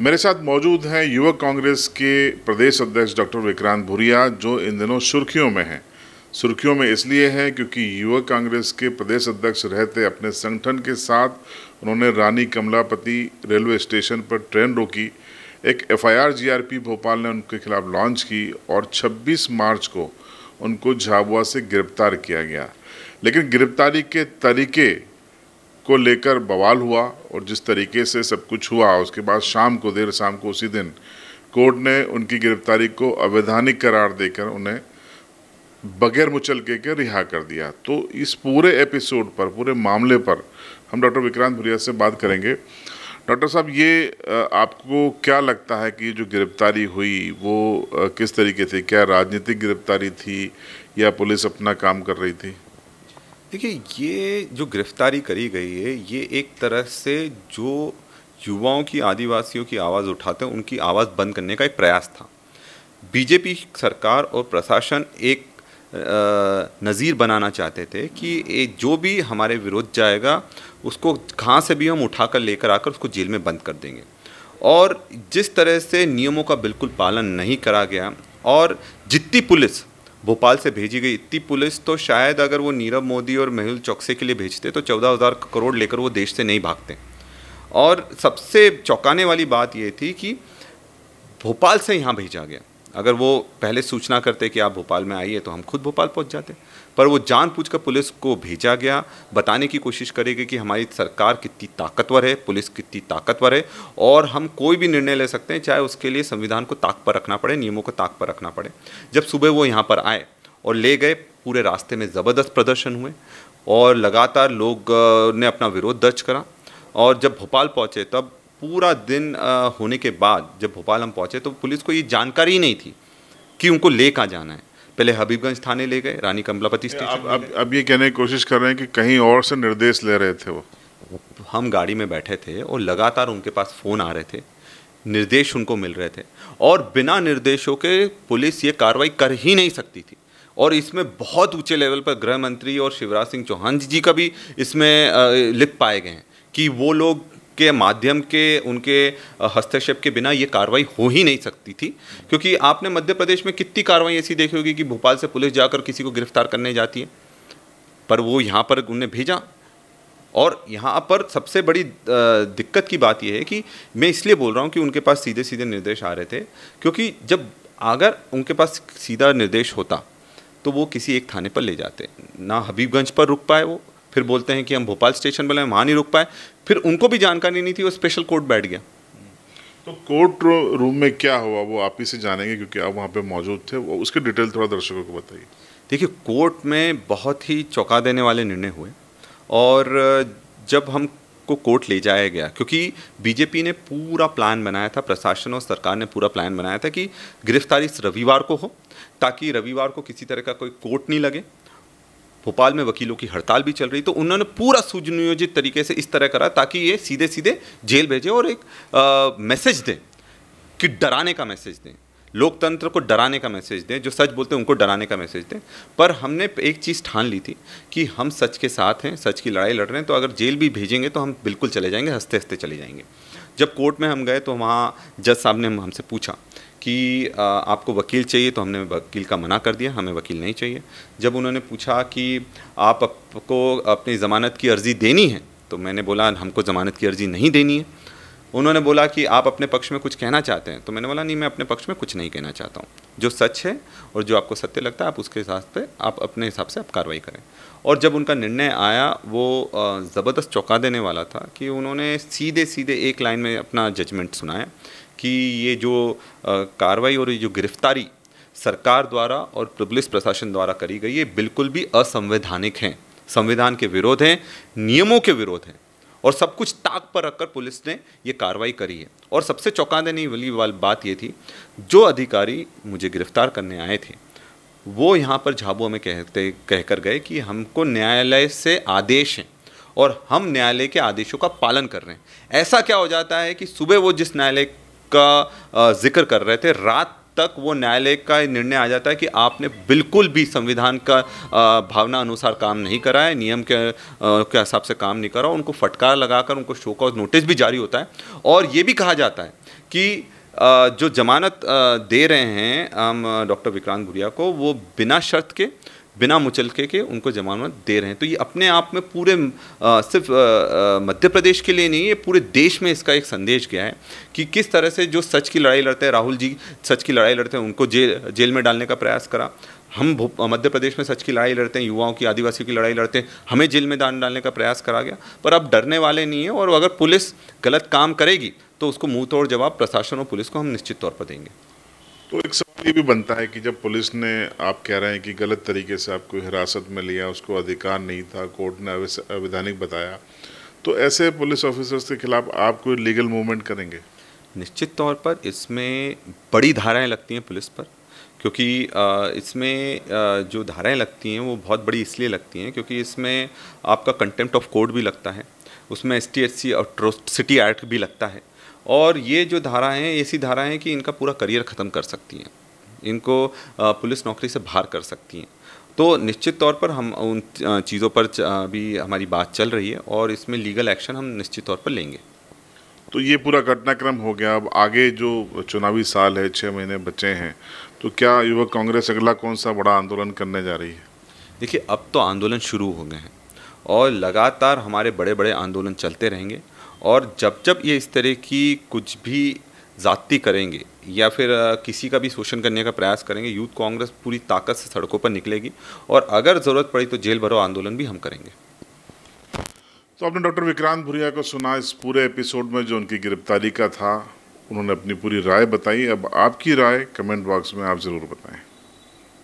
मेरे साथ मौजूद हैं युवक कांग्रेस के प्रदेश अध्यक्ष डॉक्टर विक्रांत भुरिया जो इन दिनों सुर्खियों में हैं सुर्खियों में इसलिए हैं क्योंकि युवक कांग्रेस के प्रदेश अध्यक्ष रहते अपने संगठन के साथ उन्होंने रानी कमलापति रेलवे स्टेशन पर ट्रेन रोकी एक एफआईआर जीआरपी भोपाल ने उनके खिलाफ लॉन्च की और 26 मार्च को उनको झाबुआ से गिरफ्तार किया गया लेकिन गिरफ्तारी के तरीके को लेकर बवाल हुआ और जिस तरीके से सब कुछ हुआ उसके बाद शाम को देर शाम को उसी दिन कोर्ट ने उनकी गिरफ्तारी को अवैधानिक करार देकर उन्हें बगैर मुचलके के रिहा कर दिया तो इस पूरे एपिसोड पर पूरे मामले पर हम डॉक्टर विक्रांत भुरिया से बात करेंगे डॉक्टर साहब ये आपको क्या लगता है कि जो गिरफ्तारी हुई वो किस तरीके थी क्या राजनीतिक गिरफ्तारी थी या पुलिस अपना काम कर रही थी देखिए ये जो गिरफ्तारी करी गई है ये एक तरह से जो युवाओं की आदिवासियों की आवाज़ उठाते हैं उनकी आवाज़ बंद करने का एक प्रयास था बीजेपी सरकार और प्रशासन एक नज़ीर बनाना चाहते थे कि जो भी हमारे विरोध जाएगा उसको कहाँ से भी हम उठा कर लेकर आकर उसको जेल में बंद कर देंगे और जिस तरह से नियमों का बिल्कुल पालन नहीं करा गया और जितनी पुलिस भोपाल से भेजी गई इतनी पुलिस तो शायद अगर वो नीरव मोदी और मेहुल चौकसे के लिए भेजते तो चौदह हज़ार करोड़ लेकर वो देश से नहीं भागते और सबसे चौंकाने वाली बात ये थी कि भोपाल से यहाँ भेजा गया अगर वो पहले सूचना करते कि आप भोपाल में आइए तो हम खुद भोपाल पहुंच जाते पर वो जान पूछ कर पुलिस को भेजा गया बताने की कोशिश करेगी कि हमारी सरकार कितनी ताकतवर है पुलिस कितनी ताकतवर है और हम कोई भी निर्णय ले सकते हैं चाहे उसके लिए संविधान को ताक पर रखना पड़े नियमों को ताक पर रखना पड़े जब सुबह वो यहाँ पर आए और ले गए पूरे रास्ते में ज़बरदस्त प्रदर्शन हुए और लगातार लोग ने अपना विरोध दर्ज करा और जब भोपाल पहुँचे तब पूरा दिन होने के बाद जब भोपाल हम पहुँचे तो पुलिस को ये जानकारी ही नहीं थी कि उनको ले कहाँ जाना है पहले हबीबगंज थाने ले गए रानी कमलापति स्टेशन अब अब, अब ये कहने की कोशिश कर रहे हैं कि कहीं और से निर्देश ले रहे थे वो हम गाड़ी में बैठे थे और लगातार उनके पास फ़ोन आ रहे थे निर्देश उनको मिल रहे थे और बिना निर्देशों के पुलिस ये कार्रवाई कर ही नहीं सकती थी और इसमें बहुत ऊंचे लेवल पर गृह मंत्री और शिवराज सिंह चौहान जी का भी इसमें लिख पाए गए हैं कि वो लोग के माध्यम के उनके हस्तक्षेप के बिना ये कार्रवाई हो ही नहीं सकती थी क्योंकि आपने मध्य प्रदेश में कितनी कार्रवाई ऐसी देखी होगी कि भोपाल से पुलिस जाकर किसी को गिरफ्तार करने जाती है पर वो यहाँ पर उन्हें भेजा और यहाँ पर सबसे बड़ी दिक्कत की बात यह है कि मैं इसलिए बोल रहा हूँ कि उनके पास सीधे सीधे निर्देश आ रहे थे क्योंकि जब अगर उनके पास सीधा निर्देश होता तो वो किसी एक थाने पर ले जाते ना हबीबगंज पर रुक पाए वो फिर बोलते हैं कि हम भोपाल स्टेशन बोले वहाँ नहीं रुक पाए फिर उनको भी जानकारी नहीं थी वो स्पेशल कोर्ट बैठ गया तो कोर्ट रूम में क्या हुआ वो आप ही से जानेंगे क्योंकि आप वहाँ पे मौजूद थे वो उसकी डिटेल थोड़ा दर्शकों को बताइए देखिए कोर्ट में बहुत ही चौंका देने वाले निर्णय हुए और जब हमको कोर्ट ले जाया गया क्योंकि बीजेपी ने पूरा प्लान बनाया था प्रशासन और सरकार ने पूरा प्लान बनाया था कि गिरफ्तारी रविवार को हो ताकि रविवार को किसी तरह का कोई कोर्ट नहीं लगे भोपाल में वकीलों की हड़ताल भी चल रही तो उन्होंने पूरा सुनियोजित तरीके से इस तरह करा ताकि ये सीधे सीधे जेल भेजें और एक मैसेज दें कि डराने का मैसेज दें लोकतंत्र को डराने का मैसेज दें जो सच बोलते हैं उनको डराने का मैसेज दें पर हमने एक चीज़ ठान ली थी कि हम सच के साथ हैं सच की लड़ाई लड़ रहे हैं तो अगर जेल भी भेजेंगे तो हम बिल्कुल चले जाएंगे हंसते हंसते चले जाएंगे जब कोर्ट में हम गए तो वहाँ जज साहब ने हमसे पूछा कि आपको वकील चाहिए तो हमने वकील का मना कर दिया हमें वकील नहीं चाहिए जब उन्होंने पूछा कि आप आपको अपनी ज़मानत की अर्ज़ी देनी है तो मैंने बोला हमको ज़मानत की अर्ज़ी नहीं देनी है उन्होंने बोला कि आप अपने पक्ष में कुछ कहना चाहते हैं तो मैंने बोला नहीं मैं अपने पक्ष में कुछ नहीं कहना चाहता हूँ जो सच है और जो आपको सत्य लगता है आप उसके हिसाब से आप अपने हिसाब से आप कार्रवाई करें और जब उनका निर्णय आया वो ज़बरदस्त चौंका देने वाला था कि उन्होंने सीधे सीधे एक लाइन में अपना जजमेंट सुनाया कि ये जो कार्रवाई और ये जो गिरफ्तारी सरकार द्वारा और पुलिस प्रशासन द्वारा करी गई ये बिल्कुल भी असंवैधानिक हैं संविधान के विरोध हैं नियमों के विरोध हैं और सब कुछ ताक पर रखकर पुलिस ने ये कार्रवाई करी है और सबसे चौंका देने वाली बात ये थी जो अधिकारी मुझे गिरफ्तार करने आए थे वो यहाँ पर झाबुआ में कहते कहकर गए कि हमको न्यायालय से आदेश हैं और हम न्यायालय के आदेशों का पालन कर रहे हैं ऐसा क्या हो जाता है कि सुबह वो जिस न्यायालय उसका जिक्र कर रहे थे रात तक वो न्यायालय का निर्णय आ जाता है कि आपने बिल्कुल भी संविधान का भावना अनुसार काम नहीं करा है नियम के के हिसाब से काम नहीं करा उनको फटकार लगाकर उनको शो कॉज नोटिस भी जारी होता है और ये भी कहा जाता है कि जो जमानत दे रहे हैं हम डॉक्टर विक्रांत गुड़िया को वो बिना शर्त के बिना मुचलके के उनको जमानत दे रहे हैं तो ये अपने आप में पूरे आ, सिर्फ मध्य प्रदेश के लिए नहीं ये पूरे देश में इसका एक संदेश गया है कि किस तरह से जो सच की लड़ाई लड़ते हैं राहुल जी सच की लड़ाई लड़ते हैं उनको जेल जेल में डालने का प्रयास करा हम मध्य प्रदेश में सच की लड़ाई लड़ते हैं युवाओं की आदिवासियों की लड़ाई लड़ते हैं हमें जेल में दान डालने का प्रयास करा गया पर अब डरने वाले नहीं है और अगर पुलिस गलत काम करेगी तो उसको मुंह तोड़ जवाब प्रशासन और पुलिस को हम निश्चित तौर पर देंगे तो एक इसलिए भी बनता है कि जब पुलिस ने आप कह रहे हैं कि गलत तरीके से आपको हिरासत में लिया उसको अधिकार नहीं था कोर्ट ने अवैधानिक बताया तो ऐसे पुलिस ऑफिसर्स के खिलाफ आप कोई लीगल मूवमेंट करेंगे निश्चित तौर पर इसमें बड़ी धाराएं लगती हैं पुलिस पर क्योंकि इसमें जो धाराएं लगती हैं वो बहुत बड़ी इसलिए लगती हैं क्योंकि इसमें आपका कंटेम्प्ट ऑफ कोर्ट भी लगता है उसमें S T S C city act भी लगता है और ये जो धाराएं ऐसी धाराएं हैं कि इनका पूरा करियर ख़त्म कर सकती हैं इनको पुलिस नौकरी से बाहर कर सकती हैं तो निश्चित तौर पर हम उन चीज़ों पर अभी हमारी बात चल रही है और इसमें लीगल एक्शन हम निश्चित तौर पर लेंगे तो ये पूरा घटनाक्रम हो गया अब आगे जो चुनावी साल है छः महीने बचे हैं तो क्या युवक कांग्रेस अगला कौन सा बड़ा आंदोलन करने जा रही है देखिए अब तो आंदोलन शुरू हो गए हैं और लगातार हमारे बड़े बड़े आंदोलन चलते रहेंगे और जब जब ये इस तरह की कुछ भी जाति करेंगे या फिर किसी का भी शोषण करने का प्रयास करेंगे यूथ कांग्रेस पूरी ताकत से सड़कों पर निकलेगी और अगर ज़रूरत पड़ी तो जेल भरो आंदोलन भी हम करेंगे तो आपने डॉक्टर विक्रांत भुरिया को सुना इस पूरे एपिसोड में जो उनकी गिरफ्तारी का था उन्होंने अपनी पूरी राय बताई अब आपकी राय कमेंट बॉक्स में आप ज़रूर बताएं